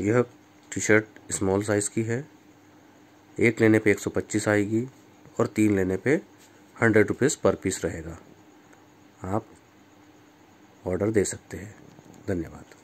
यह T shirt small size की है एक लेने पे 125 आएगी और तीन लेने पे हंड्रेड रुपीज़ पर पीस रहेगा आप ऑर्डर दे सकते हैं धन्यवाद